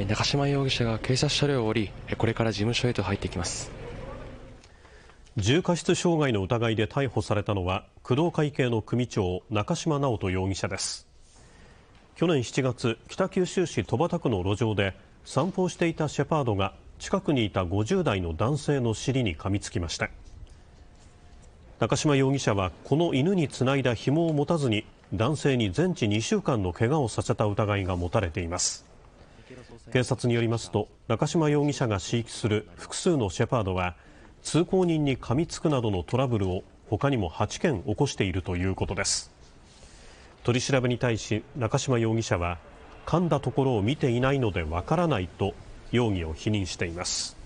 中島容疑者が警察車両を降りこれから事務所へと入っていきます重過失傷害の疑いで逮捕されたのは工藤会系の組長中島直人容疑者です去年7月北九州市戸畑区の路上で散歩していたシェパードが近くにいた50代の男性の尻に噛みつきました中島容疑者はこの犬につないだ紐を持たずに男性に全治2週間の怪我をさせた疑いが持たれています警察によりますと中島容疑者が飼育する複数のシェパードは通行人に噛みつくなどのトラブルを他にも8件起こしているということです取り調べに対し中島容疑者は噛んだところを見ていないのでわからないと容疑を否認しています